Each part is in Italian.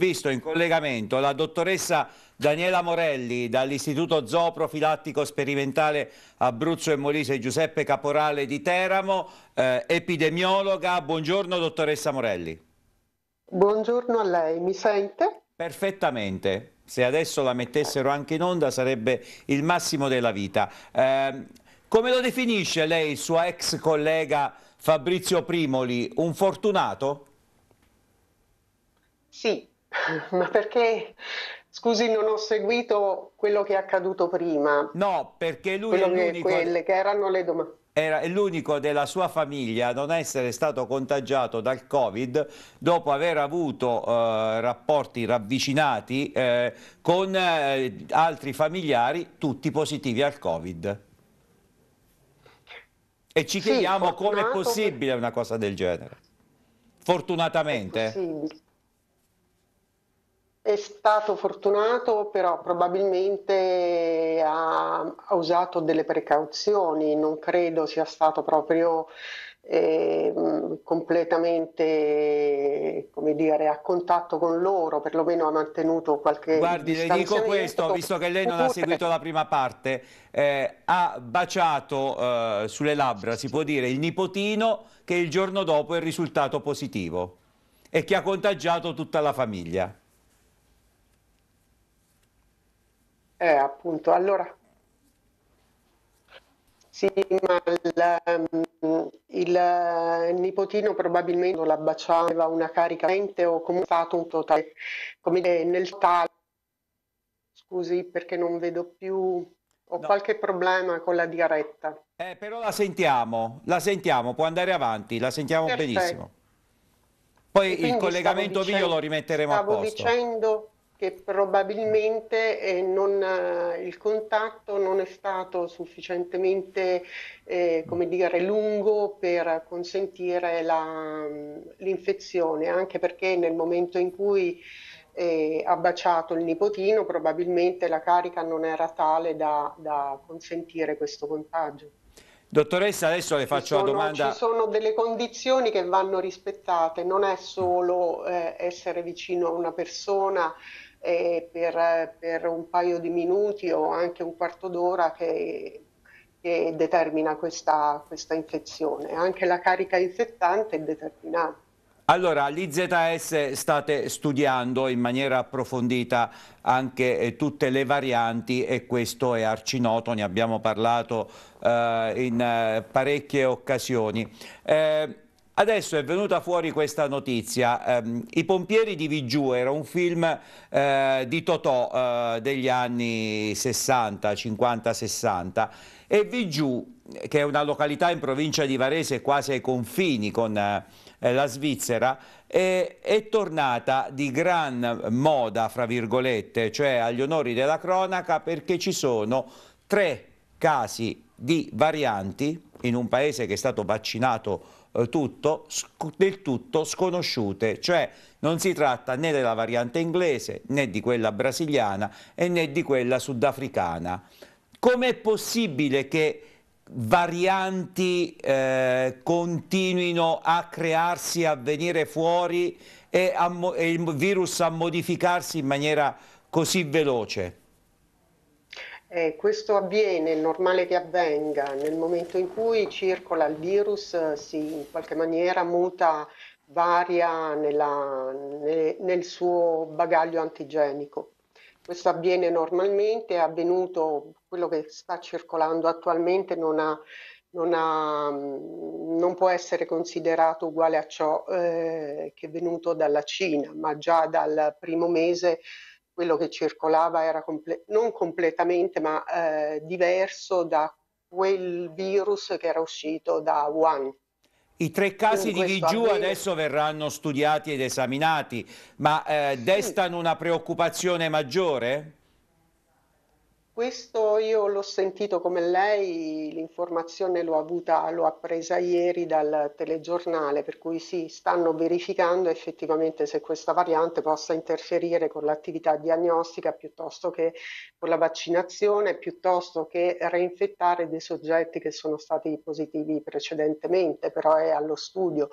visto in collegamento la dottoressa Daniela Morelli dall'Istituto Zooprofilattico Sperimentale Abruzzo e Molise Giuseppe Caporale di Teramo, eh, epidemiologa. Buongiorno dottoressa Morelli. Buongiorno a lei, mi sente? Perfettamente. Se adesso la mettessero anche in onda sarebbe il massimo della vita. Eh, come lo definisce lei il suo ex collega Fabrizio Primoli, un fortunato? Sì, Ma perché, scusi, non ho seguito quello che è accaduto prima. No, perché lui è l'unico... Quelle che erano le domande era l'unico della sua famiglia a non essere stato contagiato dal Covid dopo aver avuto eh, rapporti ravvicinati eh, con eh, altri familiari tutti positivi al Covid. E ci chiediamo sì, come è possibile una cosa del genere. Fortunatamente. È stato fortunato, però probabilmente ha, ha, usato delle precauzioni, non credo sia stato proprio eh, completamente come dire, a contatto con loro, perlomeno ha mantenuto qualche... Guardi, le dico questo, visto che lei non pure... ha seguito la prima parte, eh, ha baciato eh, sulle labbra, si può dire, il nipotino che il giorno dopo è risultato positivo e che ha contagiato tutta la famiglia. Eh, appunto, allora, sì, ma il, mm, il, eh, nipotino probabilmente la baciava una carica mente o come è stato un totale, come dire, nel totale, scusi perché non vedo più, ho no. qualche problema con la diretta. Eh, però la sentiamo, la sentiamo, può andare avanti, la sentiamo Perfetto. benissimo. Poi il collegamento dicendo, video lo rimetteremo a posto. Stavo dicendo che probabilmente eh, non, eh, il contatto non è stato sufficientemente eh, dire, lungo per consentire mm, l'infezione, anche perché nel momento in cui eh, ha baciato il nipotino probabilmente la carica non era tale da, da consentire questo contagio. Dottoressa, adesso le faccio sono, la domanda. Ci sono delle condizioni che vanno rispettate, non è solo eh, essere vicino a una persona, per, per, un paio di minuti o anche un quarto d'ora che, che determina questa, questa infezione. Anche la carica infettante è determinante. Allora, l'IZS state studiando in maniera approfondita anche eh, tutte le varianti e questo è arcinoto, ne abbiamo parlato eh, in eh, parecchie occasioni. Eh, Adesso è venuta fuori questa notizia, um, I pompieri di Vigiù era un film uh, di Totò uh, degli anni 60, 50, 60 e Vigiù, che è una località in provincia di Varese quasi ai confini con uh, la Svizzera, è, è, tornata di gran moda, fra virgolette, cioè agli onori della cronaca perché ci sono tre casi di varianti in un paese che è stato vaccinato eh, tutto, del tutto sconosciute, cioè non si tratta né della variante inglese né di quella brasiliana e né di quella sudafricana. Com'è possibile che varianti eh, continuino a crearsi, a venire fuori e, a, e il virus a modificarsi in maniera così veloce? Eh, questo avviene, è normale che avvenga, nel momento in cui circola il virus eh, si in qualche maniera muta, varia nella, ne, nel suo bagaglio antigenico. Questo avviene normalmente, è avvenuto, quello che sta circolando attualmente non, ha, non, ha, mm, non può essere considerato uguale a ciò eh, che è venuto dalla Cina, ma già dal primo mese quello che circolava era comple non completamente ma eh, diverso da quel virus che era uscito da Wuhan. I tre casi di Ghigiù adesso verranno studiati ed esaminati, ma eh, destano sì. una preoccupazione maggiore? Questo io l'ho sentito come lei, l'informazione l'ho avuta, l'ho appresa ieri dal telegiornale, per cui si sì, stanno verificando effettivamente se questa variante possa interferire con l'attività diagnostica piuttosto che con la vaccinazione, piuttosto che reinfettare dei soggetti che sono stati positivi precedentemente, però è allo studio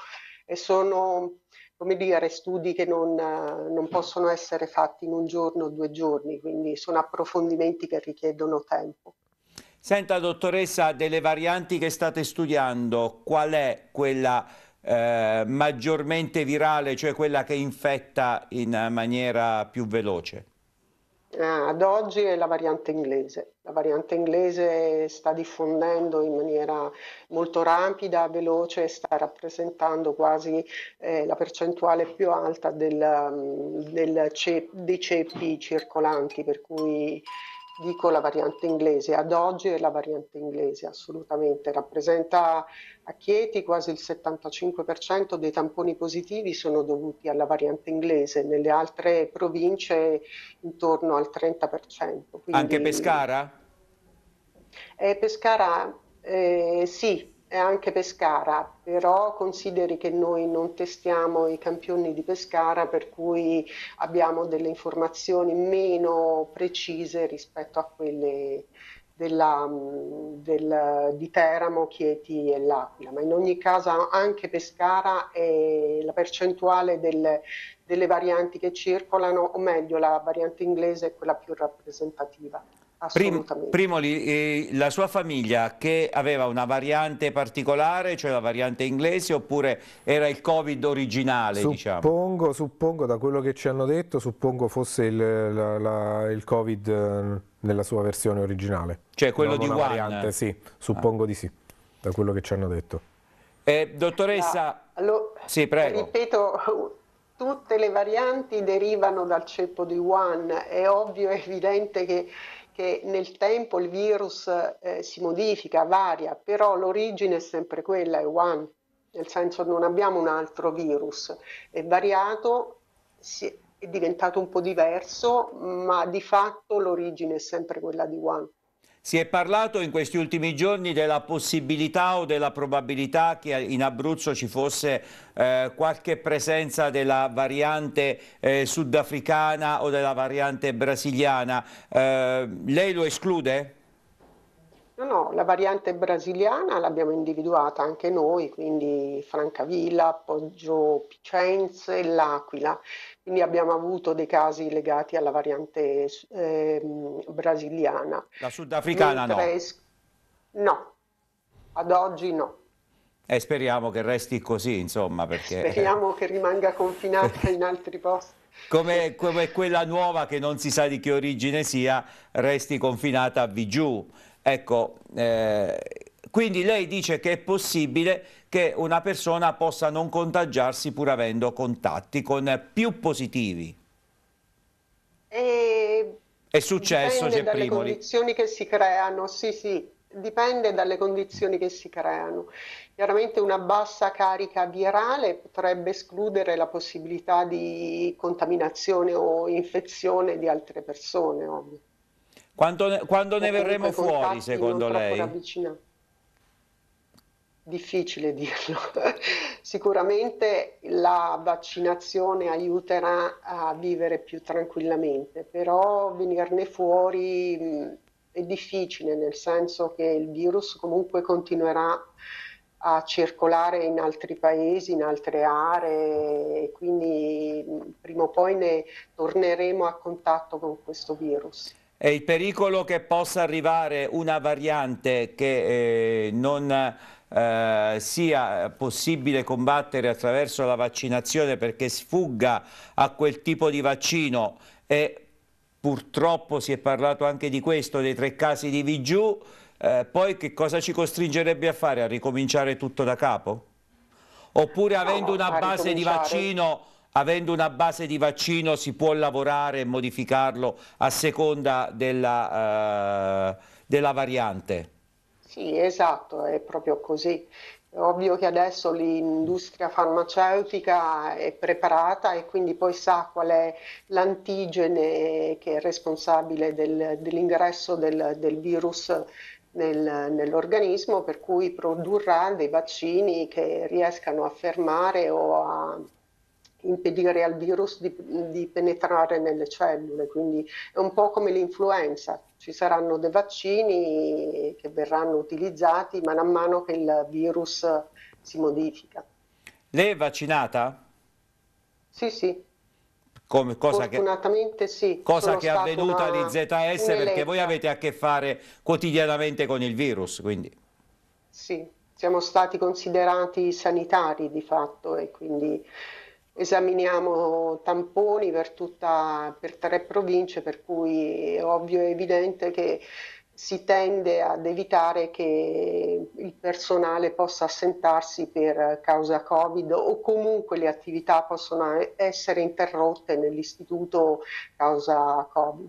e sono, come dire, studi che non, non possono essere fatti in un giorno o due giorni, quindi sono approfondimenti che richiedono tempo. Senta dottoressa, delle varianti che state studiando, qual è quella eh, maggiormente virale, cioè quella che infetta in maniera più veloce? Eh, ad oggi è la variante inglese. La variante inglese sta diffondendo in maniera molto rapida, veloce e sta rappresentando quasi eh, la percentuale più alta del, mm, del ce, dei ceppi circolanti, per cui dico la variante inglese, ad oggi è la variante inglese assolutamente, rappresenta a Chieti quasi il 75% dei tamponi positivi sono dovuti alla variante inglese, nelle altre province intorno al 30%. Quindi... Anche Pescara? Eh, Pescara eh, sì, è anche Pescara, però consideri che noi non testiamo i campioni di Pescara, per cui abbiamo delle informazioni meno precise rispetto a quelle della, mm, del, di Teramo, Chieti e L'Aquila, ma in ogni caso anche Pescara è la percentuale del, delle varianti che circolano, o meglio la variante inglese è quella più rappresentativa. Prim, Primoli, eh, la sua famiglia che aveva una variante particolare, cioè la variante inglese, oppure era il Covid originale? Diciamo? Suppongo, diciamo? suppongo da quello che ci hanno detto, suppongo fosse il, la, la, il Covid eh, nella sua versione originale. Cioè quello di una variante, sì, ah. suppongo ah. di sì, da quello che ci hanno detto. Eh, dottoressa, ah, lo, sì, prego. ripeto tutte le varianti derivano dal ceppo di Wuhan, è ovvio, è evidente che che nel tempo il virus eh, si modifica, varia, però l'origine è sempre quella, è one, nel senso non abbiamo un altro virus, è variato, è diventato un po' diverso, ma di fatto l'origine è sempre quella di one. Si è parlato in questi ultimi giorni della possibilità o della probabilità che in Abruzzo ci fosse eh, qualche presenza della variante eh, sudafricana o della variante brasiliana. Eh, lei lo esclude? No, la variante brasiliana l'abbiamo individuata anche noi, quindi Francavilla, Poggio Picenze e L'Aquila. Quindi abbiamo avuto dei casi legati alla variante eh, brasiliana. La sudafricana Mentre... no? No, ad oggi no. E speriamo che resti così, insomma, perché... Speriamo che rimanga confinata in altri posti. Come, come, quella nuova che non si sa di che origine sia, resti confinata a Vigiù. Ecco, eh, quindi lei dice che è possibile che una persona possa non contagiarsi pur avendo contatti con più positivi. E... È successo, Dipende dalle condizioni che si creano, sì sì, dipende dalle condizioni che si creano. Chiaramente una bassa carica virale potrebbe escludere la possibilità di contaminazione o infezione di altre persone, ovvio. Quando ne, quando ne verremo fuori, secondo lei? difficile dirlo. Sicuramente la vaccinazione aiuterà a vivere più tranquillamente, però venirne fuori è difficile, nel senso che il virus comunque continuerà a circolare in altri paesi, in altre aree, e quindi prima o poi ne torneremo a contatto con questo virus. E il pericolo che possa arrivare una variante che eh, non eh, sia possibile combattere attraverso la vaccinazione perché sfugga a quel tipo di vaccino e purtroppo si è parlato anche di questo, dei tre casi di Vigiù, eh, poi che cosa ci costringerebbe a fare? A ricominciare tutto da capo? Oppure avendo no, una base di vaccino avendo una base di vaccino si può lavorare e modificarlo a seconda della, eh, della variante. Sì, esatto, è proprio così. È ovvio che adesso l'industria farmaceutica è preparata e quindi poi sa qual è l'antigene che è responsabile del, dell'ingresso del, del, virus nel, nell'organismo, per cui produrrà dei vaccini che riescano a fermare o a impedire al virus di, di penetrare nelle cellule, quindi è un po' come l'influenza, ci saranno dei vaccini che verranno utilizzati man mano che il virus si modifica. Lei è vaccinata? Sì, sì. Come, cosa che, sì. Cosa che è avvenuta all'IZS perché voi avete a che fare quotidianamente con il virus, quindi. Sì, siamo stati considerati sanitari di fatto e quindi esaminiamo tamponi per, tutta, per tre province, per cui è ovvio e evidente che si tende ad evitare che il personale possa assentarsi per causa Covid o comunque le attività possono essere interrotte nell'istituto causa Covid.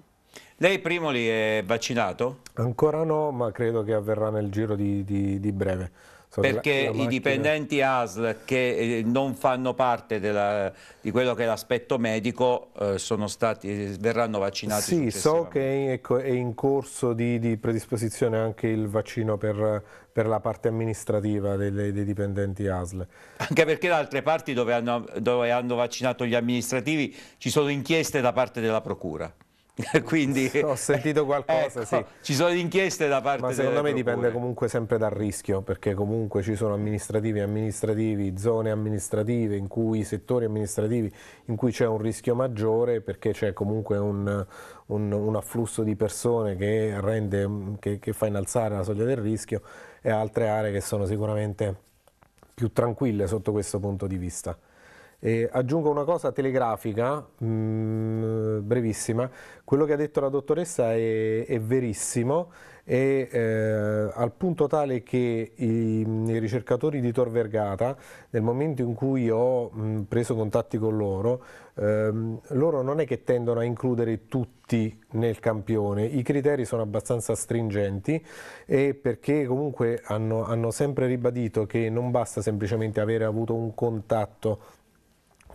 Lei Primoli è vaccinato? Ancora no, ma credo che avverrà nel giro di, di, di breve perché i dipendenti ASL che eh, non fanno parte della, di quello che è l'aspetto medico eh, stati, eh, verranno vaccinati? Sì, so che è, ecco, è in corso di, di, predisposizione anche il vaccino per, per la parte amministrativa dei, dei, dipendenti ASL. Anche perché da altre parti dove hanno, dove hanno vaccinato gli amministrativi ci sono inchieste da parte della Procura. Quindi, Ho sentito qualcosa, ecco, sì. Ci sono inchieste da parte Ma secondo me procure. dipende comunque sempre dal rischio, perché comunque ci sono amministrativi amministrativi, zone amministrative, in cui, settori amministrativi in cui c'è un rischio maggiore, perché c'è comunque un, un, un, afflusso di persone che, rende, che, che fa innalzare la soglia del rischio, e altre aree che sono sicuramente più tranquille sotto questo punto di vista. E aggiungo una cosa telegrafica, mh, mm, brevissima, quello che ha detto la dottoressa è, è verissimo, e, eh, al punto tale che i, i, ricercatori di Tor Vergata, nel momento in cui ho mh, mm, preso contatti con loro, ehm, loro non è che tendono a includere tutti nel campione, i criteri sono abbastanza stringenti e perché comunque hanno, hanno sempre ribadito che non basta semplicemente avere avuto un contatto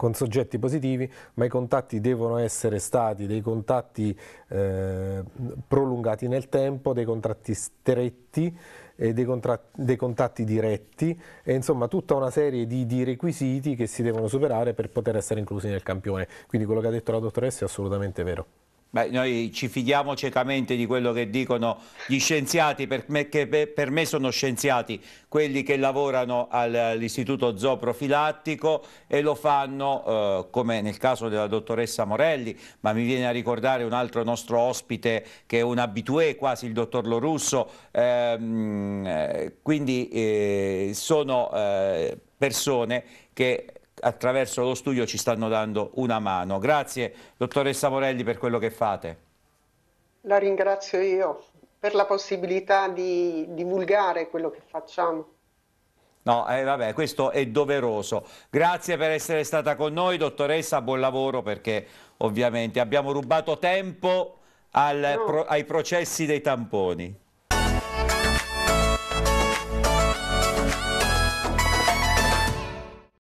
con soggetti positivi, ma i contatti devono essere stati dei contatti eh, prolungati nel tempo, dei contratti stretti, dei, dei, contatti diretti e insomma tutta una serie di, di, requisiti che si devono superare per poter essere inclusi nel campione. Quindi quello che ha detto la dottoressa è assolutamente vero. Beh, noi ci fidiamo ciecamente di quello che dicono gli scienziati, perché per me sono scienziati quelli che lavorano all'istituto zooprofilattico e lo fanno, eh, come nel caso della dottoressa Morelli, ma mi viene a ricordare un altro nostro ospite che è un abitué, quasi il dottor Lorusso, ehm, eh, quindi eh, sono eh, persone che attraverso lo studio ci stanno dando una mano. Grazie dottoressa Morelli per quello che fate. La ringrazio io per la possibilità di divulgare quello che facciamo. No, eh, vabbè, questo è doveroso. Grazie per essere stata con noi, dottoressa, buon lavoro perché ovviamente abbiamo rubato tempo al, no. pro, ai processi dei tamponi.